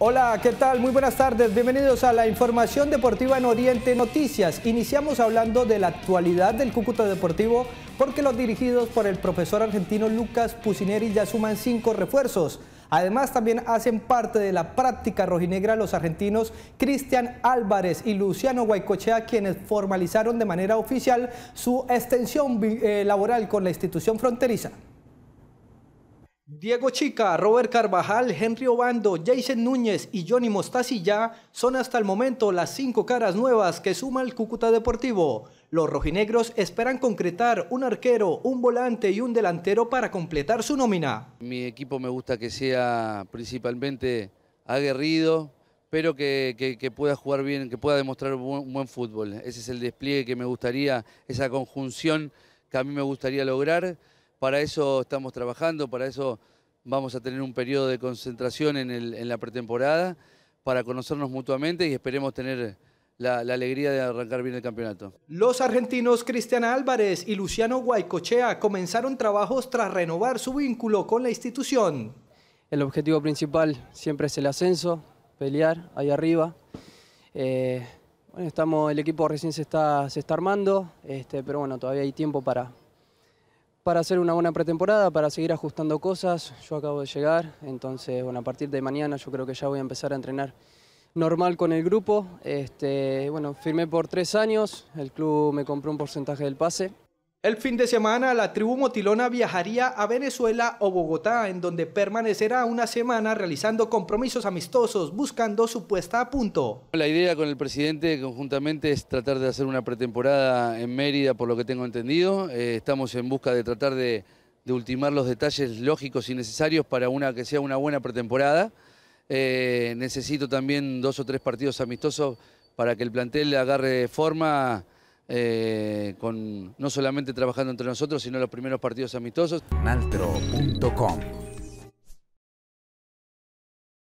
Hola, ¿qué tal? Muy buenas tardes. Bienvenidos a la información deportiva en Oriente Noticias. Iniciamos hablando de la actualidad del Cúcuta Deportivo porque los dirigidos por el profesor argentino Lucas Pusineri ya suman cinco refuerzos. Además, también hacen parte de la práctica rojinegra los argentinos Cristian Álvarez y Luciano Guaycochea, quienes formalizaron de manera oficial su extensión eh, laboral con la institución fronteriza. Diego Chica, Robert Carvajal, Henry Obando, Jason Núñez y Johnny Mostasi ya son hasta el momento las cinco caras nuevas que suma el Cúcuta Deportivo. Los rojinegros esperan concretar un arquero, un volante y un delantero para completar su nómina. Mi equipo me gusta que sea principalmente aguerrido, pero que, que pueda jugar bien, que pueda demostrar un buen fútbol. Ese es el despliegue que me gustaría, esa conjunción que a mí me gustaría lograr. Para eso estamos trabajando, para eso vamos a tener un periodo de concentración en, la pretemporada, para conocernos mutuamente y esperemos tener la, alegría de arrancar bien el campeonato. Los argentinos Cristian Álvarez y Luciano Guaycochea comenzaron trabajos tras renovar su vínculo con la institución. El objetivo principal siempre es el ascenso, pelear ahí arriba. Eh, estamos, el equipo recién se está, armando, este, pero bueno, todavía hay tiempo para, para hacer una buena pretemporada, para seguir ajustando cosas. Yo acabo de llegar, entonces bueno, a partir de mañana yo creo que ya voy a empezar a entrenar normal con el grupo. Este, bueno, firmé por tres años, el club me compró un porcentaje del pase, el fin de semana, la tribu motilona viajaría a Venezuela o Bogotá, en donde permanecerá una semana realizando compromisos amistosos, buscando su puesta a punto. La idea con el presidente conjuntamente es tratar de hacer una pretemporada en Mérida, por lo que tengo entendido. Eh, estamos en busca de tratar de, ultimar los detalles lógicos y necesarios para una, que sea una buena pretemporada. Eh, necesito también dos o tres partidos amistosos para que el plantel agarre forma eh, con, no solamente trabajando entre nosotros, sino los primeros partidos amistosos.